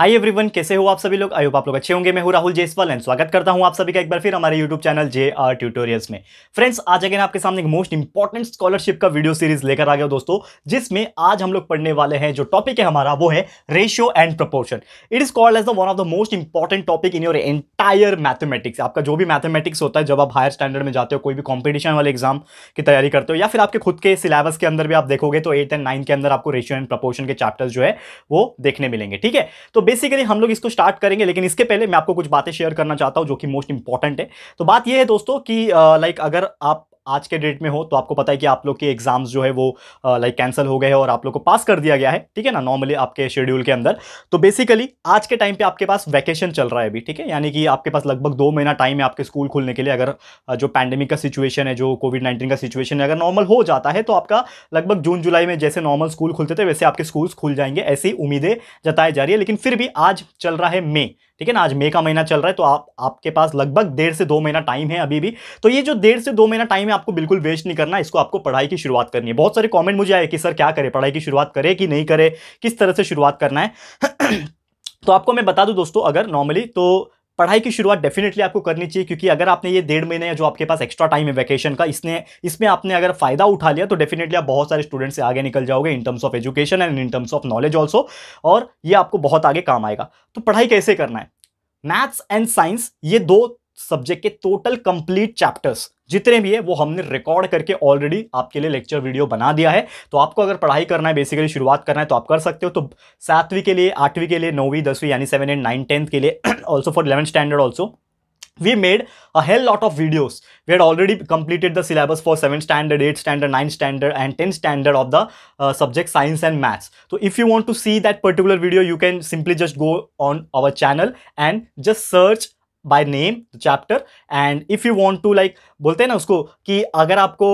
hi everyone कैसे हो आप सभी लोग आयोग आप लोग अच्छे होंगे मैं हूं राहुल जयसवाल एंड स्वागत करता हूं आप सभी का एक बार फिर हमारे YouTube channel J R tutorials में फ्रेंड्स आज अगेन आपके सामने एक मोस्ट इंपॉर्टेंट स्कॉलरशिप का वीडियो सीरीज लेकर आ गया दोस्तों जिसमें आज हम लोग पढ़ने वाले हैं जो टॉपिक है हमारा वो है ratio and proportion it is called as the one of the most important topic in your entire mathematics आपका जो भी मैथमेटिक्स होता है जब आप हायर स्टैंडर्ड में जाते हो कोई भी कॉम्पिटिशन वाले एग्जाम की तैयारी करते हो या फिर आपके खुद के सिलेबस के अंदर भी आप देखोगे तो एट एंड नाइन के अंदर आपको रेशियो एंड प्रपोर्शन के चैप्टर्स जो है वो देखने मिलेंगे ठीक है तो बेसिकली हम लोग इसको स्टार्ट करेंगे लेकिन इसके पहले मैं आपको कुछ बातें शेयर करना चाहता हूँ जो कि मोस्ट इंपॉर्टेंट है तो बात यह है दोस्तों कि लाइक अगर आप आज के डेट में हो तो आपको पता है कि आप लोग के एग्ज़ाम्स जो है वो लाइक कैंसिल हो गए हैं और आप लोग को पास कर दिया गया है ठीक है ना नॉर्मली आपके शेड्यूल के अंदर तो बेसिकली आज के टाइम पे आपके पास वैकेशन चल रहा है अभी ठीक है यानी कि आपके पास लगभग दो महीना टाइम है आपके स्कूल खुलने के लिए अगर जो पैंडेमिक का सिचुएशन है जो कोविड नाइन्टीन का सिचुएशन है अगर नॉर्मल हो जाता है तो आपका लगभग जून जुलाई में जैसे नॉर्मल स्कूल खुलते थे वैसे आपके स्कूल्स खुल जाएंगे ऐसी उम्मीदें जताई जा रही है लेकिन फिर भी आज चल रहा है मई ठीक है ना आज मे का महीना चल रहा है तो आप आपके पास लगभग डेढ़ से दो महीना टाइम है अभी भी तो ये जो डेढ़ से दो महीना टाइम है आपको बिल्कुल वेस्ट नहीं करना इसको आपको पढ़ाई की शुरुआत करनी है बहुत सारे कॉमेंट मुझे आए कि सर क्या करें पढ़ाई की शुरुआत करे कि नहीं करे किस तरह से शुरुआत करना है तो आपको मैं बता दूं दोस्तों अगर नॉर्मली तो पढ़ाई की शुरुआत डेफिनेटली आपको करनी चाहिए क्योंकि अगर आपने ये डेढ़ महीने जो आपके पास एक्स्ट्रा टाइम है वैकेशन का इसने इसमें आपने अगर फायदा उठा लिया तो डेफिनेटली आप बहुत सारे स्टूडेंट से आगे निकल जाओगे in terms of education and in terms of knowledge also और ये आपको बहुत आगे काम आएगा तो पढ़ाई कैसे करना है मैथ्स एंड साइंस ये दो सब्जेक्ट के टोटल कंप्लीट चैप्टर्स जितने भी है वो हमने रिकॉर्ड करके ऑलरेडी आपके लिए लेक्चर वीडियो बना दिया है तो आपको अगर पढ़ाई करना है बेसिकली शुरुआत करना है तो आप कर सकते हो तो सातवीं के लिए आठवीं के लिए नौवीं दसवीं यानी सेवन एंड नाइन टेंथ के लिए also for eleven standard also we made a whole lot of videos we had already completed the syllabus for seven standard eight standard nine standard and tenth standard of the subject science and maths तो if you want to see that particular video you can simply just go on our channel and just search by name the chapter and if you want to like बोलते हैं ना उसको कि अगर आपको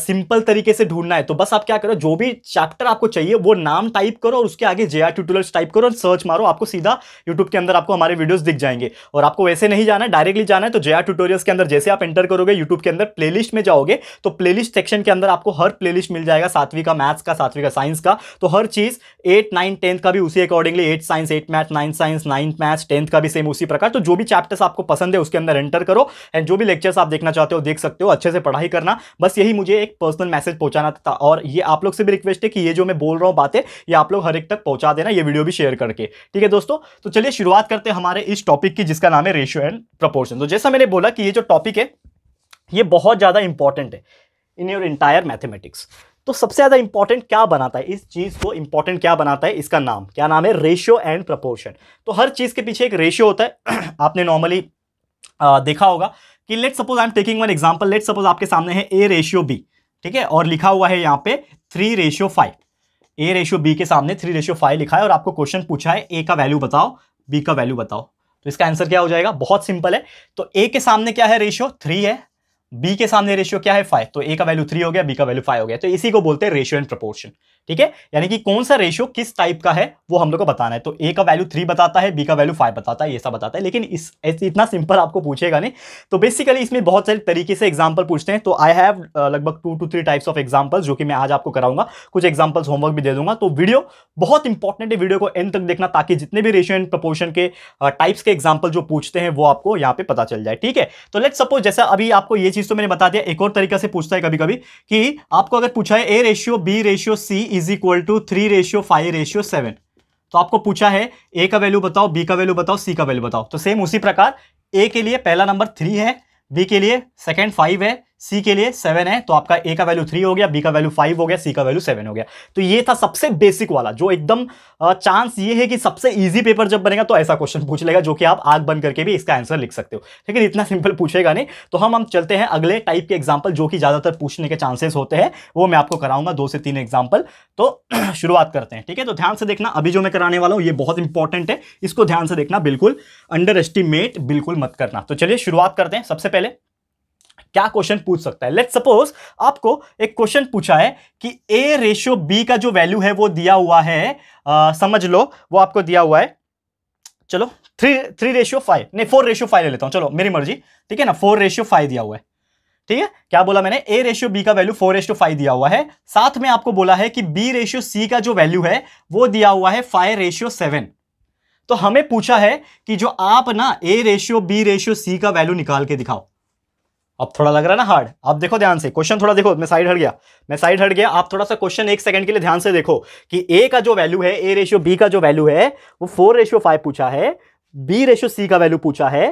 simple तरीके से ढूंढना है तो बस आप क्या करो जो भी चैप्टर आपको चाहिए वो नाम टाइप करो और उसके आगे जे आर ट्यूटोरियल्स टाइप करो और सर्च मारो आपको सीधा यूट्यूब के अंदर आपको हमारे वीडियोस दिख जाएंगे और आपको वैसे नहीं जाना है डायरेक्टली जाना है तो जे आर ट्यूटोरियल्स के अंदर जैसे आप एंटर करोगे यूट्यूब के अंदर प्ले में जाओगे तो प्ले सेक्शन के अंदर आपको हर प्ले मिल जाएगा सातवीं का मैथ्स का सातवीं का साइंस का तो हर चीज़ एट नाइन टेंथ का भी उसी accordingly eight science eight math nine science nine maths tenth का भी सेम उसी प्रकार तो जो भी चैप्टर्स आपको पसंद है उसके अंदर एंटर करो एंड जो भी लेक्चर्स आप देखना चाहते हो देख सकते हो अच्छे से पढ़ाई करना बस यही मुझे एक पर्सनल मैसेज पहुंचाना था और ये आप लोग से भी रिक्वेस्ट है कि ये जो मैं बोल रहा हूँ बातें ये आप लोग हर एक तक पहुंचा देना ये वीडियो भी शेयर करके ठीक है दोस्तों तो चलिए शुरुआत करते हैं हमारे इस टॉपिक की जिसका नाम है रेशियो एंड प्रपोर्शन तो जैसा मैंने बोला कि ये जो टॉपिक है ये बहुत ज़्यादा इंपॉर्टेंट है इन योर इंटायर मैथमेटिक्स तो सबसे ज़्यादा इंपॉर्टेंट क्या बनाता है इस चीज़ को इंपॉर्टेंट क्या बनाता है इसका नाम क्या नाम है रेशियो एंड प्रपोर्शन तो हर चीज़ के पीछे एक रेशियो होता है आपने नॉर्मली देखा होगा कि let suppose I am taking one example let suppose आपके सामने है ए रेशियो बी ठीक है और लिखा हुआ है यहाँ पे three ratio five A ratio B के सामने थ्री रेशियो फाइव लिखा है और आपको क्वेश्चन पूछा है ए का वैल्यू बताओ बी का वैल्यू बताओ तो इसका आंसर क्या हो जाएगा बहुत सिंपल है तो ए के सामने क्या है रेशियो थ्री है बी के सामने रेशियो क्या है फाइव तो ए का वैल्यू थ्री हो गया बी का वैल्यू फाइव हो गया तो इसी को बोलते हैं रेशियो एंड प्रपोर्शन ठीक है यानी कि कौन सा रेशियो किस टाइप का है वो हम लोग को बताना है तो ए का वैल्यू थ्री बताता है बी का वैल्यू फाइव बताता है ये सब बताता है लेकिन इस इतना सिंपल आपको पूछेगा नहीं तो बेसिकली इसमें बहुत सारे तरीके से एग्जाम्पल पूछते हैं तो आई हैव लगभग two two three types of examples जो कि मैं आज आपको कराऊंगा कुछ एग्जाम्पल्स होमवर्क भी दे दूंगा तो वीडियो बहुत इंपॉर्टेंट है वीडियो को एंड तक देखना ताकि जितने भी रेशियो एंड प्रपोर्शन के टाइप्स के एग्जाम्पल जो पूछते हैं वो आपको यहाँ पे पता चल जाए ठीक है तो लेट सपोज जैसा अभी आपको ये चीज़ तो मैंने बता दिया एक और तरीका से पूछता है कभी कभी कि आपको अगर पूछा है A ratio B ratio C is equal to three ratio five ratio seven तो आपको पूछा है ए का वैल्यू बताओ बी का वैल्यू बताओ सी का वैल्यू बताओ तो सेम उसी प्रकार ए के लिए पहला नंबर थ्री है बी के लिए सेकेंड फाइव है सी के लिए सेवन है तो आपका ए का वैल्यू थ्री हो गया बी का वैल्यू फाइव हो गया सी का वैल्यू सेवन हो गया तो ये था सबसे बेसिक वाला जो एकदम चांस ये है कि सबसे इजी पेपर जब बनेगा तो ऐसा क्वेश्चन पूछ लेगा जो कि आप आग बंद करके भी इसका आंसर लिख सकते हो लेकिन इतना सिंपल पूछेगा नहीं तो हम हम चलते हैं अगले टाइप के एग्जाम्पल जो कि ज़्यादातर पूछने के चांसेस होते हैं वो मैं आपको कराऊंगा दो से तीन एग्जाम्पल तो शुरुआत करते हैं ठीक है तो ध्यान से देखना अभी जो मैं कराने वाला हूँ ये बहुत इंपॉर्टेंट है इसको ध्यान से देखना बिल्कुल अंडर एस्टिमेट बिल्कुल मत करना तो चलिए शुरुआत करते हैं सबसे पहले क्या क्वेश्चन पूछ सकता है लेट सपोज आपको एक क्वेश्चन पूछा है कि ए रेशियो बी का जो वैल्यू है वो दिया हुआ है आ, समझ लो वो आपको दिया हुआ है चलो थ्री थ्री रेशियो फाइव नहीं फोर रेशियो फाइव ले लेता हूँ चलो मेरी मर्जी ठीक है ना फोर रेशियो फाइव दिया हुआ है ठीक है क्या बोला मैंने ए रेशियो बी का वैल्यू फोर रेशियो फाइव दिया हुआ है साथ में आपको बोला है कि बी रेशियो सी का जो वैल्यू है वो दिया हुआ है फाइव रेशियो सेवन तो हमें पूछा है कि जो आप ना A ratio B ratio C का वैल्यू निकाल के दिखाओ अब थोड़ा लग रहा है ना हार्ड आप देखो ध्यान से क्वेश्चन थोड़ा देखो मैं साइड हट गया मैं साइड हट गया आप थोड़ा सा क्वेश्चन एक सेकंड के लिए ध्यान से देखो कि ए का जो वैल्यू है ए रेशियो बी का जो वैल्यू है वो फोर रेशियो फाइव पूछा है बी रेशियो सी का वैल्यू पूछा है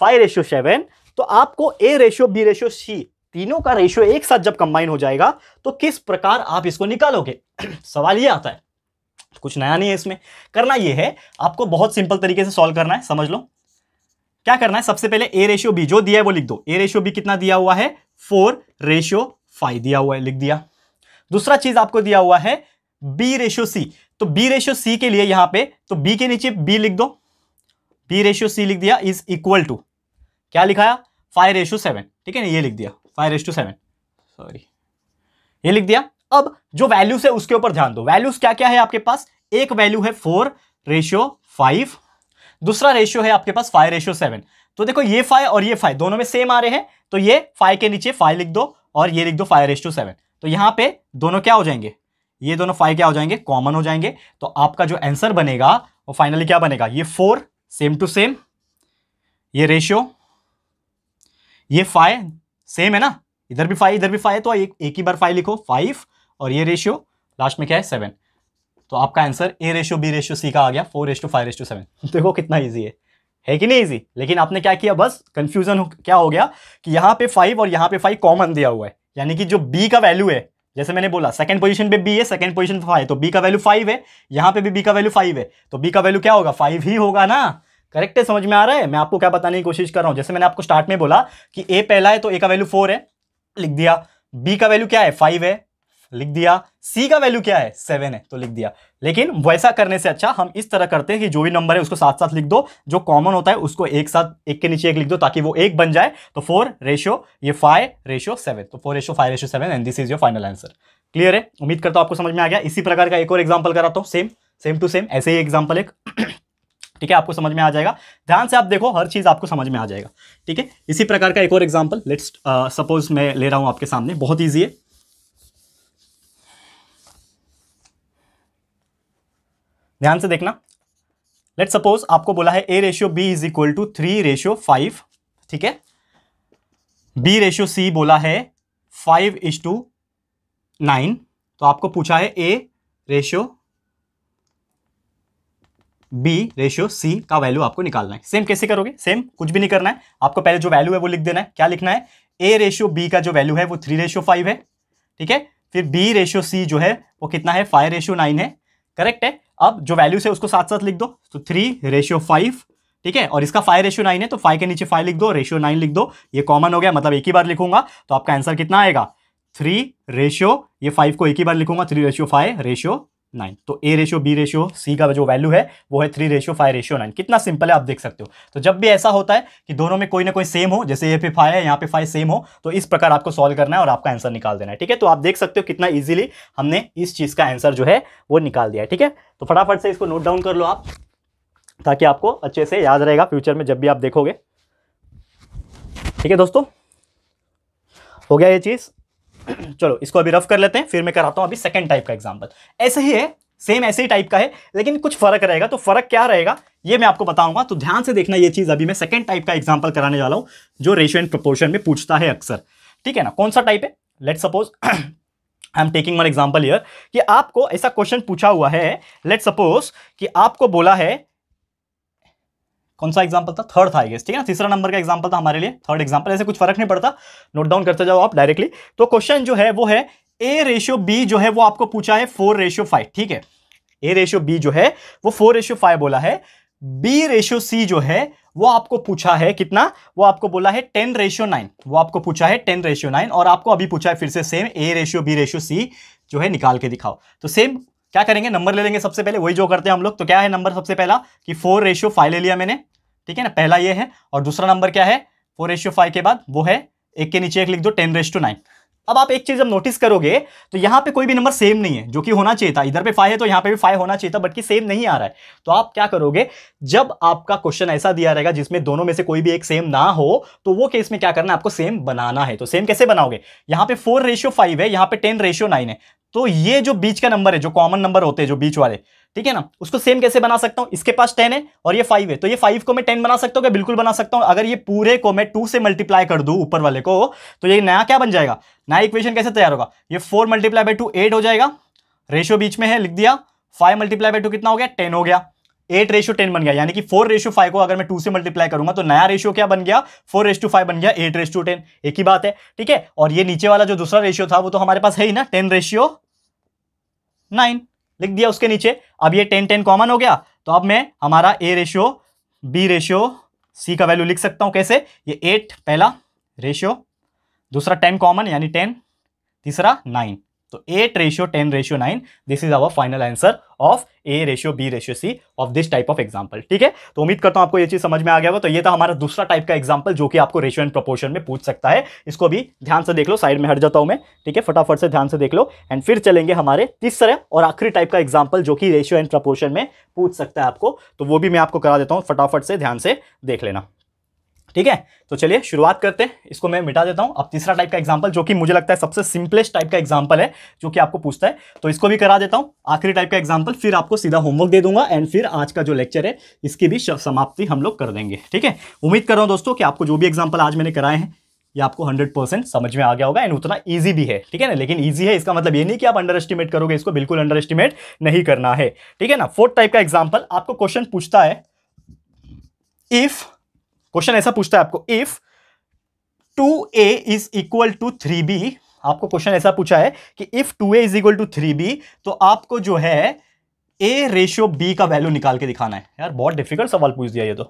फाइव रेशियो सेवन तो आपको A ratio B ratio C तीनों का रेशियो एक साथ जब कंबाइन हो जाएगा तो किस प्रकार आप इसको निकालोगे सवाल ये आता है कुछ नया नहीं है इसमें करना ये है आपको बहुत सिंपल तरीके से सॉल्व करना है समझ लो क्या करना है सबसे पहले ए रेशियो बी जो दिया है वो लिख दो ए रेशियो बी कितना दिया हुआ है फोर रेशियो फाइव दिया हुआ है लिख दिया दूसरा चीज आपको दिया हुआ है बी रेशियो सी तो बी रेशियो सी के लिए यहां पे तो बी के नीचे बी लिख दो बी रेशियो सी लिख दिया इज इक्वल टू क्या लिखाया फाइव रेशियो सेवन ठीक है ना ये लिख दिया फाइव रेशियो सेवन सॉरी ये लिख दिया अब जो वैल्यूज है उसके ऊपर ध्यान दो वैल्यूज क्या क्या है आपके पास एक वैल्यू है फोर रेशियो फाइव दूसरा रेशियो है आपके पास फाइव रेशियो सेवन तो देखो ये फाइव और ये फाइव दोनों में सेम आ रहे हैं तो ये फाइव के नीचे फाइव लिख दो और ये लिख दो फाइव रेशियो सेवन तो यहां पे दोनों क्या हो जाएंगे ये दोनों फाइव क्या हो जाएंगे कॉमन हो जाएंगे तो आपका जो आंसर बनेगा वो फाइनली क्या बनेगा ये फोर सेम टू सेम ये रेशियो ये फाइव सेम है ना इधर भी फाइव इधर भी फाइव तो एक, एक ही बार फाइव लिखो फाइव और ये रेशियो लास्ट में क्या है सेवन तो आपका answer A ratio B ratio C का आ गया four ratio five ratio seven देखो कितना ईजी है है कि नहीं ईजी लेकिन आपने क्या किया बस हो क्या हो गया कि यहाँ पे फाइव और यहाँ पे फाइव कॉमन दिया हुआ है यानी कि जो बी का वैल्यू है जैसे मैंने बोला सेकंड पोजीशन पे बी है सेकंड पोजीशन पे फाइव तो बी का वैल्यू फाइव है यहाँ पे भी बी का वैल्यू फाइव है तो बी का वैल्यू क्या होगा फाइव ही होगा ना करेक्ट है समझ में आ रहा है मैं आपको क्या बताने की कोशिश कर रहा हूँ जैसे मैंने आपको स्टार्ट में बोला कि ए पहला है तो ए का वैल्यू फोर है लिख दिया बी का वैल्यू क्या है फाइव है लिख दिया सी का वैल्यू क्या है सेवन है तो लिख दिया लेकिन वैसा करने से अच्छा हम इस तरह करते हैं कि जो भी नंबर है उसको साथ साथ लिख दो जो कॉमन होता है उसको एक साथ एक के नीचे एक लिख दो ताकि वो एक बन जाए तो फोर रेशियो ये फाइव रेशियो सेवन तो four ratio five ratio seven and this is your final answer clear है उम्मीद करता हूँ आपको समझ में आ गया इसी प्रकार का एक और एग्जाम्पल कराता हूँ सेम सेम टू सेम ऐसे ही एग्जाम्पल एक ठीक है आपको समझ में आ जाएगा ध्यान से आप देखो हर चीज़ आपको समझ में आ जाएगा ठीक है इसी प्रकार का एक और एग्जाम्पल लेट्स सपोज मैं ले रहा हूँ आपके सामने बहुत ईजी है ध्यान से देखना लेट सपोज आपको बोला है A ratio B is equal to three ratio five ठीक है बी रेशियो सी बोला है फाइव इज टू नाइन तो आपको पूछा है A ratio B ratio C का वैल्यू आपको निकालना है सेम कैसे करोगे सेम कुछ भी नहीं करना है आपको पहले जो वैल्यू है वो लिख देना है क्या लिखना है ए रेशियो बी का जो वैल्यू है वो थ्री रेशियो फाइव है ठीक है फिर बी रेशियो सी जो है वो कितना है फाइव रेशियो नाइन है करेक्ट है अब जो वैल्यू है उसको साथ साथ लिख दो तो थ्री रेशियो फाइव ठीक है और इसका फाइव रेशियो नाइन है तो फाइव के नीचे फाइव लिख दो रेशियो नाइन लिख दो ये कॉमन हो गया मतलब एक ही बार लिखूंगा तो आपका आंसर कितना आएगा थ्री रेशियो ये फाइव को एक ही बार लिखूंगा three ratio five ratio nine तो A ratio B ratio C का जो वैल्यू है वो है three ratio five ratio nine कितना सिंपल है आप देख सकते हो तो जब भी ऐसा होता है कि दोनों में कोई ना कोई सेम हो जैसे ये पे फाइव है यहाँ पे फाइव सेम हो तो इस प्रकार आपको सॉल्व करना है और आपका आंसर निकाल देना है ठीक है तो आप देख सकते हो कितना ईजिली हमने इस चीज़ का आंसर जो है वो निकाल दिया है ठीक है तो फटाफट से इसको नोट डाउन कर लो आप ताकि आपको अच्छे से याद रहेगा फ्यूचर में जब भी आप देखोगे ठीक है दोस्तों हो गया ये चीज़ चलो इसको अभी रफ कर लेते हैं फिर मैं कराता हूं अभी सेकंड टाइप का एग्जाम्पल ऐसे ही है सेम ऐसे ही टाइप का है लेकिन कुछ फर्क रहेगा तो फर्क क्या रहेगा ये मैं आपको बताऊंगा तो ध्यान से देखना ये चीज़ अभी मैं सेकंड टाइप का एग्जाम्पल कराने वाला हूं जो रेशियो एंड प्रपोर्शन में पूछता है अक्सर ठीक है ना कौन सा टाइप है let suppose I am taking one example here कि आपको ऐसा क्वेश्चन पूछा हुआ है लेट सपोज कि आपको बोला है कौन सा एग्जाम्पल था थर्ड था ठीक है ना तीसरा नंबर का एग्जाम्पल था हमारे लिए थर्ड एग्जाम्पल ऐसे कुछ फर्क नहीं पड़ता नोट डाउन करते जाओ आप डायरेक्टली तो क्वेश्चन जो है वो है ए रेशियो बी जो है वो आपको पूछा है फोर रेशियो फाइव ठीक है ए रेशियो बी जो है वो फोर रेशियो फाइव बोला है बी रेशियो सी जो है वो आपको पूछा है कितना वो आपको बोला है टेन रेशियो नाइन वो आपको पूछा है टेन रेशियो नाइन और आपको अभी पूछा है फिर से same A ratio B ratio C जो है निकाल के दिखाओ तो सेम क्या करेंगे नंबर ले लेंगे सबसे पहले वही जो करते हैं हम लोग तो क्या है नंबर सबसे पहला कि फोर रेशियो फाइव ले लिया मैंने ठीक है ना पहला ये है और दूसरा नंबर क्या है फोर रेशियो फाइव के बाद वो है एक के नीचे एक लिख दो टेन रेस टू नाइन अब आप एक चीज जब नोटिस करोगे तो यहाँ पे कोई भी नंबर सेम नहीं है जो कि होना चाहिए था इधर पे फाइव है तो यहाँ पे भी फाइव होना चाहिए था बट कि सेम नहीं आ रहा है तो आप क्या करोगे जब आपका क्वेश्चन ऐसा दिया रहेगा जिसमें दोनों में से कोई भी एक सेम ना हो तो वो केस में क्या करना है आपको सेम बनाना है तो सेम कैसे बनाओगे यहाँ पे फोर रेशियो फाइव है यहाँ पे टेन रेशियो नाइन है तो ये जो बीच का नंबर है जो कॉमन नंबर होते हैं जो बीच वाले ठीक है ना उसको सेम कैसे बना सकता हूं इसके पास टेन है और ये फाइव है तो ये फाइव को मैं टेन बना सकता हूँ क्या बिल्कुल बना सकता हूं अगर ये पूरे को मैं टू से मल्टीप्लाई कर दू ऊपर वाले को तो ये नया क्या बन जाएगा नया इक्वेशन कैसे तैयार होगा ये four multiply by two eight हो जाएगा रेशियो बीच में है लिख दिया फाइव मल्टीप्लाई बाई टू कितना हो गया टेन हो गया एट रेशियो टेन बन गया यानी कि फोर रेशियो फाइव को अगर मैं टू से मल्टीप्लाई करूंगा तो नया रेशियो क्या बन गया फोर रेश टू फाइव बन गया एट रेश टू टेन एक ही बात है ठीक है और ये नीचे वाला जो दूसरा रेशियो था वो तो हमारे पास है ही ना टेन रेशियो नाइन लिख दिया उसके नीचे अब ये टेन टेन कॉमन हो गया तो अब मैं हमारा A ratio B ratio C का वैल्यू लिख सकता हूँ कैसे ये एट पहला रेशियो दूसरा टेन कॉमन यानी टेन तीसरा nine So eight ratio ten ratio nine this is our final answer of A ratio B ratio C of this type of example ठीक है तो उम्मीद करता हूं आपको ये चीज समझ में आ गया होगा तो ये था हमारा दूसरा टाइप का एग्जाम्पल जो कि आपको रेशियो एंड प्रोपोर्शन में पूछ सकता है इसको भी ध्यान से देख लो साइड में हट जाता हूं मैं ठीक है फटाफट से ध्यान से देख लो एंड फिर चलेंगे हमारे तीसरे और आखिरी टाइप का एग्जाम्पल जो कि रेशियो एंड प्रपोर्शन में पूछ सकता है आपको तो वो भी मैं आपको करा देता हूँ फटाफट से ध्यान से देख लेना ठीक है तो चलिए शुरुआत करते हैं इसको मैं मिटा देता हूं अब तीसरा टाइप का एग्जाम्पल जो कि मुझे लगता है सबसे सिंपलेस्ट टाइप का एग्जाम्पल है जो कि आपको पूछता है तो इसको भी करा देता हूं आखिरी टाइप का एग्जाम्पल फिर आपको सीधा होमवर्क दे दूंगा एंड फिर आज का जो लेक्चर है इसकी भी समाप्ति हम लोग कर देंगे ठीक है उम्मीद कर रहा हूँ दोस्तों कि आपको जो भी एग्जाम्पल आज मैंने कराए हैं ये आपको 100 परसेंट समझ में आ गया होगा एंड उतना इजी भी है ठीक है ना लेकिन इजी है इसका मतलब ये नहीं कि आप अंडर एस्टिमेट करोगे इसको बिल्कुल अंडर एस्टिमेट नहीं करना है ठीक है ना फोर्थ टाइप का एग्जाम्पल आपको क्वेश्चन पूछता है इफ़ क्वेश्चन ऐसा पूछता है आपको if two A is equal to three B आपको क्वेश्चन ऐसा पूछा है कि if two A is equal to three B तो आपको जो है ए रेशियो बी का वैल्यू निकाल के दिखाना है यार बहुत डिफिकल्ट सवाल पूछ दिया ये तो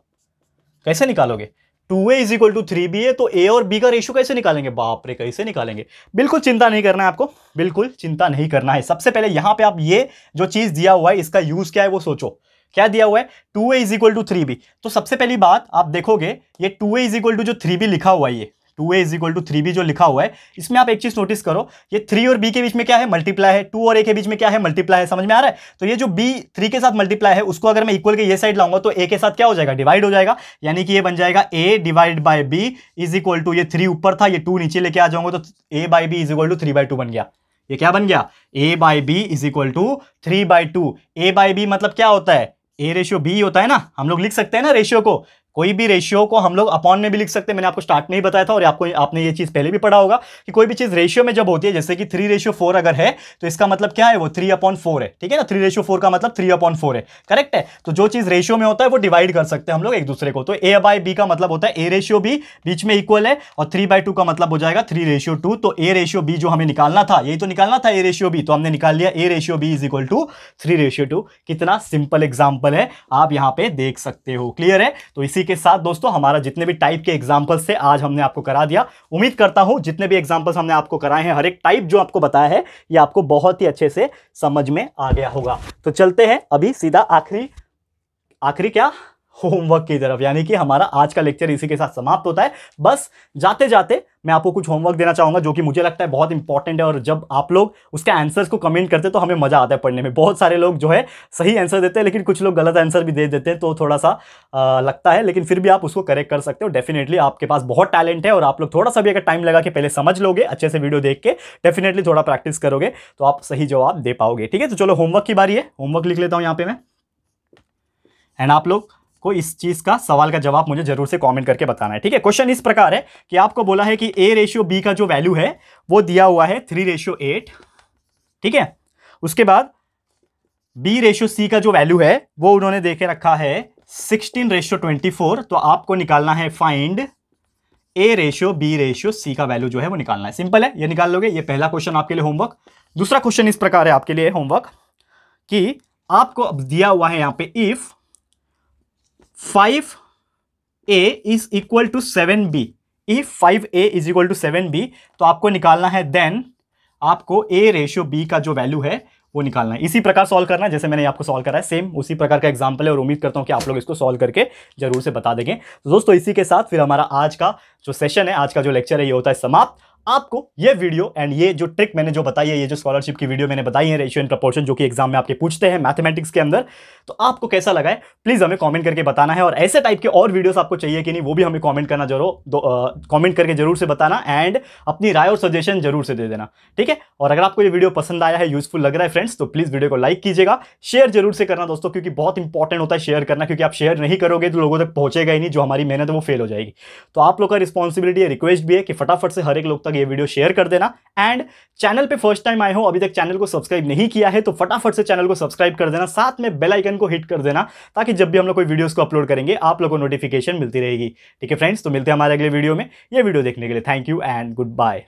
कैसे निकालोगे two A is equal to three B है तो ए और बी का रेशियो कैसे निकालेंगे बाप रे कैसे निकालेंगे बिल्कुल चिंता नहीं करना है आपको बिल्कुल चिंता नहीं करना है सबसे पहले यहां पे आप ये जो चीज़ दिया हुआ है इसका यूज़ क्या है वो सोचो क्या दिया हुआ है two A is equal to three B तो सबसे पहली बात आप देखोगे ये two A is equal to जो थ्री बी लिखा हुआ है ये two A is equal to three B जो लिखा हुआ है इसमें आप एक चीज नोटिस करो ये थ्री और बी के बीच में क्या है मल्टीप्लाई है टू और ए के बीच में क्या है मल्टीप्लाई है समझ में आ रहा है तो ये जो बी थ्री के साथ मल्टीप्लाई है उसको अगर मैं इक्वल के ये साइड लाऊंगा तो ए के साथ क्या हो जाएगा डिवाइड हो जाएगा यानी कि ये बन जाएगा A divide by B is equal to ये थ्री ऊपर था ये टू नीचे लेके आ जाऊंगा तो A by B is equal to three by two बन गया ये क्या बन गया A by B is equal to three by two A by B मतलब क्या होता है ए रेशियो बी होता है ना हम लोग लिख सकते हैं ना रेशियो को कोई भी रेशियो को हम लोग अपॉन में भी लिख सकते हैं मैंने आपको स्टार्ट में ही बताया था और आपको आपने ये चीज़ पहले भी पढ़ा होगा कि कोई भी चीज़ रेशियो में जब होती है जैसे कि थ्री रेशियो फोर अगर है तो इसका मतलब क्या है वो थ्री अपॉन फोर है ठीक है ना थ्री रेशियो फोर का मतलब थ्री अपॉन फोर है करेक्ट है तो जो चीज़ रेशियो में होता है वो डिवाइड कर सकते हैं हम लोग एक दूसरे को तो ए बाय बी का मतलब होता है ए रेशियो बी बीच में इक्वल है और थ्री बाय टू का मतलब हो जाएगा थ्री रेशियो टू तो ए रेशियो बी जो हमें निकालना था यही तो निकालना था ए रेशियो बी तो हमने निकाल लिया A ratio B is equal to three ratio two कितना सिंपल एग्जाम्पल है आप यहाँ पे देख सकते हो क्लियर है तो इसी इसी के साथ दोस्तों हमारा जितने भी टाइप के एग्जाम्पल्स थे आज हमने आपको करा दिया उम्मीद करता हूँ जितने भी एग्जाम्पल्स हमने आपको कराए हैं हर एक टाइप जो आपको बताया है ये आपको बहुत ही अच्छे से समझ में आ गया होगा तो चलते हैं अभी सीधा आखिरी आखिरी क्या होमवर्क की तरफ यानी कि हमारा आज का लेक्चर इसी के साथ समाप्त होता है बस जाते जाते मैं आपको कुछ होमवर्क देना चाहूँगा जो कि मुझे लगता है बहुत इंपॉर्टेंट है और जब आप लोग उसके आंसर्स को कमेंट करते तो हमें मज़ा आता है पढ़ने में बहुत सारे लोग जो है सही आंसर देते हैं लेकिन कुछ लोग गलत आंसर भी दे देते हैं तो थोड़ा सा आ, लगता है लेकिन फिर भी आप उसको करेक्ट कर सकते हो डेफिनेटली आपके पास बहुत टैलेंट है और आप लोग थोड़ा सा भी अगर टाइम लगा के पहले समझ लोगे अच्छे से वीडियो देख के डेफिनेटली थोड़ा प्रैक्टिस करोगे तो आप सही जवाब दे पाओगे ठीक है तो चलो होमवर्क की बारी है होमवर्क लिख लेता हूँ यहाँ पे मैं एंड आप लोग को इस चीज़ का सवाल का जवाब मुझे जरूर से कमेंट करके बताना है ठीक है क्वेश्चन इस प्रकार है कि आपको बोला है कि ए रेशियो बी का जो वैल्यू है वो दिया हुआ है थ्री रेशियो एट ठीक है उसके बाद बी रेशियो सी का जो वैल्यू है वो उन्होंने देखे रखा है सिक्सटीन रेशियो ट्वेंटी फोर तो आपको निकालना है find A ratio B ratio C का वैल्यू जो है वो निकालना है सिंपल है ये निकाल लोगे ये पहला क्वेश्चन आपके लिए होमवर्क दूसरा क्वेश्चन इस प्रकार है आपके लिए होमवर्क कि आपको अब दिया हुआ है यहाँ पे if five A is equal to seven B if five A is equal to seven B तो आपको निकालना है देन आपको ए रेशियो बी का जो वैल्यू है वो निकालना है इसी प्रकार सॉल्व करना है जैसे मैंने आपको सॉल्व करा है सेम उसी प्रकार का एग्जाम्पल है और उम्मीद करता हूँ कि आप लोग इसको सॉल्व करके जरूर से बता देंगे तो दोस्तों इसी के साथ फिर हमारा आज का जो सेशन है आज का जो लेक्चर है ये होता है समाप्त आपको ये वीडियो एंड ये जो ट्रिक मैंने जो बताई है ये जो स्कॉलरशिप की वीडियो मैंने बताई है रेशियो एंड प्रपोर्शन जो कि एग्जाम में आपके पूछते हैं मैथमेटिक्स के अंदर तो आपको कैसा लगा है प्लीज़ हमें कमेंट करके बताना है और ऐसे टाइप के और वीडियोस आपको चाहिए कि नहीं वो भी हमें कॉमेंट करना जरूर कॉमेंट करके जरूर से बताना एंड अपनी राय और सजेशन जरूर से दे देना ठीक है और अगर आपको ये वीडियो पसंद आया है यूजफुल लग रहा है फ्रेंड्स तो प्लीज़ वीडियो को लाइक कीजिएगा शेयर जरूर से करना दोस्तों क्योंकि बहुत इंपॉर्टेंट होता है शेयर करना क्योंकि आप शेयर नहीं करोगे तो लोगों तक पहुंचेगा ही नहीं जो हमारी मेहनत है वो फेल हो जाएगी तो आप लोग का रिस्पॉन्सिबिलिटी है रिक्वेस्ट भी है कि फटाफट से हर एक लोग तक तक ये वीडियो शेयर कर देना एंड चैनल पे फर्स्ट टाइम आए हो अभी तक चैनल को सब्सक्राइब नहीं किया है तो फटाफट से चैनल को सब्सक्राइब कर देना साथ में बेल आइकन को हिट कर देना ताकि जब भी हम लोग कोई वीडियोस को अपलोड करेंगे आप लोगों को नोटिफिकेशन मिलती रहेगी ठीक है फ्रेंड्स तो मिलते हैं हमारे अगले वीडियो में ये वीडियो देखने के लिए thank you and good bye